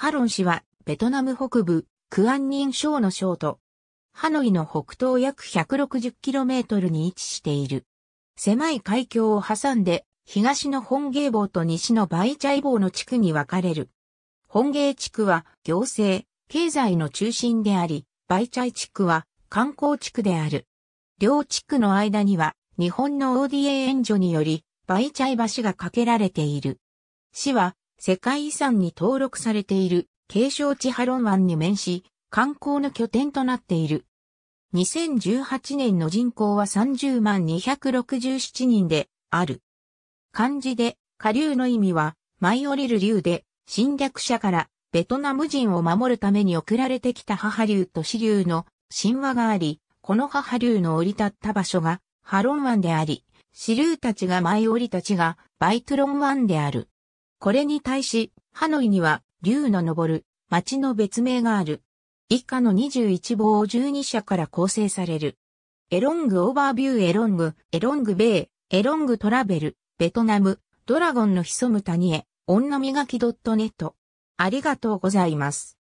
ハロン市は、ベトナム北部、クアンニン省の省都。ハノイの北東約 160km に位置している。狭い海峡を挟んで、東の本芸坊と西のバイチャイ坊の地区に分かれる。本芸地区は行政、経済の中心であり、バイチャイ地区は観光地区である。両地区の間には日本の ODA 援助により、バイチャイ橋が架けられている。市は世界遺産に登録されている景勝地ハロン湾に面し、観光の拠点となっている。2018年の人口は30万267人である。漢字で下流の意味は舞い降りる竜で侵略者からベトナム人を守るために送られてきた母竜と死竜の神話があり、この母竜の降り立った場所がハロン湾であり、死竜たちが舞い降りたちがバイトロン湾である。これに対し、ハノイには、竜の登る、町の別名がある。以下の21棒を12社から構成される。エロングオーバービューエロング、エロングベイ、エロングトラベル、ベトナム、ドラゴンの潜む谷へ、女磨き .net。ありがとうございます。